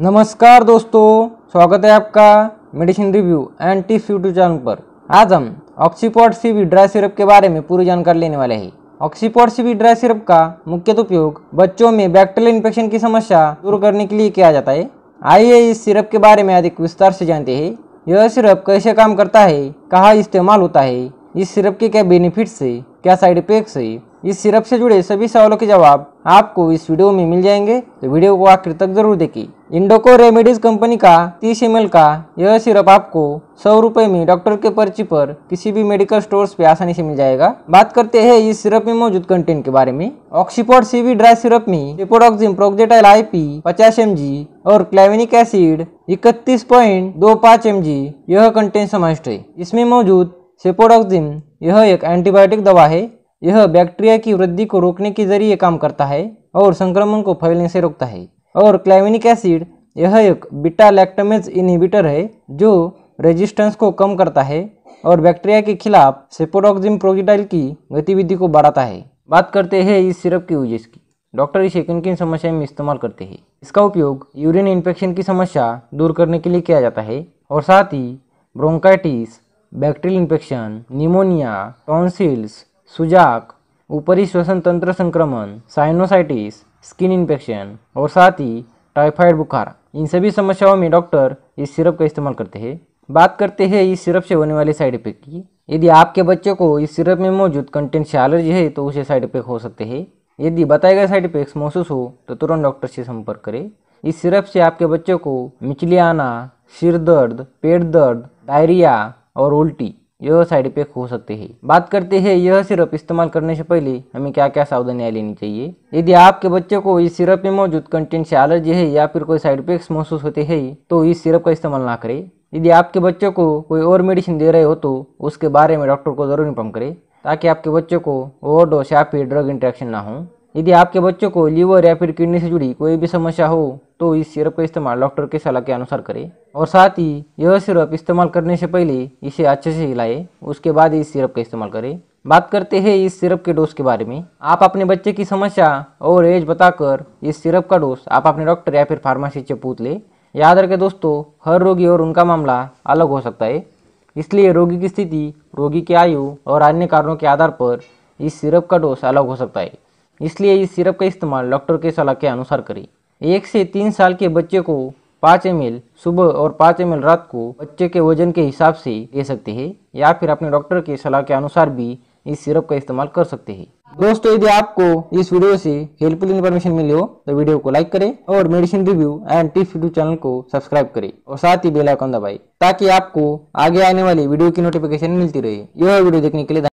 नमस्कार दोस्तों स्वागत है आपका medicine review and tips YouTube channel पर आज हम सी वी ड्राई सिरप के बारे में पूरी जानकारी लेने वाले हैं सी वी ड्राई सिरप का मुख्य उपयोग बच्चों में बैक्टीरियल इन्फेक्शन की समस्या दूर करने के लिए किया जाता है आइए इस सिरप के बारे में अधिक विस्तार से जानते हैं यह सिरप कैसे काम करता है कहाँ इस्तेमाल होता है इस सिरप के क्या बेनिफिट्स है क्या साइड इफेक्ट है इस सिरप से जुड़े सभी सवालों के जवाब आपको इस वीडियो में मिल जाएंगे तो वीडियो को आखिर तक जरूर देखिए इंडोको रेमेडीज कंपनी का तीस एम का यह सिरप आपको सौ रुपए में डॉक्टर के पर्ची पर किसी भी मेडिकल स्टोर्स पे आसानी से मिल जाएगा बात करते हैं इस सिरप में मौजूद कंटेंट के बारे में ऑक्सीपोर्ट सीवी ड्राई सिरप में एपोडॉक्सिम प्रोक्जेटाइल आई पी पचास एम और क्लेविनिक एसिड इकतीस पॉइंट दो पाँच एम यह कंटेंट समाविष्ट है इसमें मौजूद सेपोडॉक्सिम यह एक एंटीबायोटिक दवा है यह बैक्टीरिया की वृद्धि को रोकने के जरिए काम करता है और संक्रमण को फैलने से रोकता है और क्लाइविनिक एसिड यह एक बीटा लैक्टमेज इनहिबिटर है जो रेजिस्टेंस को कम करता है और बैक्टीरिया के खिलाफ सेपोडॉक्जिम प्रोजिटाइल की गतिविधि को बढ़ाता है बात करते हैं इस सिरप के यूजेस की डॉक्टर इसे किन किन समस्याएं में इस्तेमाल करते हैं इसका उपयोग यूरिन इन्फेक्शन की समस्या दूर करने के लिए किया जाता है और साथ ही bronchitis bacterial infection pneumonia tonsils सुजाक ऊपरी श्वसन तंत्र संक्रमण साइनोसाइटिस स्किन इन्फेक्शन और साथ ही टाइफाइड बुखार इन सभी समस्याओं में डॉक्टर इस सिरप का इस्तेमाल करते हैं बात करते हैं इस सिरप से होने वाले साइड इफेक्ट की यदि आपके बच्चे को इस सिरप में मौजूद कंटेंट से एलर्जी है तो उसे साइड इफेक्ट हो सकते हैं यदि बताए गए साइड इफेक्ट्स महसूस हो तो तुरंत डॉक्टर से संपर्क करें इस सिरप से आपके बच्चों को मिचली आना सिर दर्द पेट दर्द डायरिया और उल्टी यह साइड इफेक्ट हो सकते हैं बात करते हैं यह सिरप इस्तेमाल करने से पहले हमें क्या क्या सावधानियाँ लेनी चाहिए यदि आपके बच्चे को इस सिरप में मौजूद कंटेंट से एलर्जी है या फिर कोई साइड इफेक्ट्स महसूस होते हैं तो इस सिरप का इस्तेमाल ना करें यदि आपके बच्चे को कोई और मेडिसिन दे रहे हो तो उसके बारे में डॉक्टर को ज़रूर इन्फॉर्म करें ताकि आपके बच्चे को ओवरडोज या फिर ड्रग इंट्रैक्शन ना हो यदि आपके बच्चों को लीवर या फिर किडनी से जुड़ी कोई भी समस्या हो तो इस सिरप का इस्तेमाल डॉक्टर के सलाह के अनुसार करें और साथ ही यह सिरप इस्तेमाल करने से पहले इसे अच्छे से हिलाए उसके बाद इस सिरप का इस्तेमाल करें बात करते हैं इस सिरप के डोज के बारे में आप अपने बच्चे की समस्या और एज बताकर इस सिरप का डोज आप अपने डॉक्टर या फिर फार्मासी से पूछ ले याद रखें दोस्तों हर रोगी और उनका मामला अलग हो सकता है इसलिए रोगी की स्थिति रोगी की आयु और अन्य कारणों के आधार पर इस सिरप का डोज अलग हो सकता है इसलिए इस सिरप का इस्तेमाल डॉक्टर के सलाह के अनुसार करें एक से तीन साल के बच्चे को पाँच एम सुबह और पाँच एम रात को बच्चे के वजन के हिसाब से दे सकते हैं या फिर अपने डॉक्टर के सलाह के अनुसार भी इस सिरप का इस्तेमाल कर सकते हैं दोस्तों यदि आपको इस वीडियो से हेल्पफुल इन्फॉर्मेशन मिली हो तो वीडियो को लाइक करें और medicine review and tips YouTube channel को सब्सक्राइब करें और साथ ही बेल आइकन दबाएं ताकि आपको आगे आने वाली वीडियो की नोटिफिकेशन मिलती रहे यह वीडियो देखने के लिए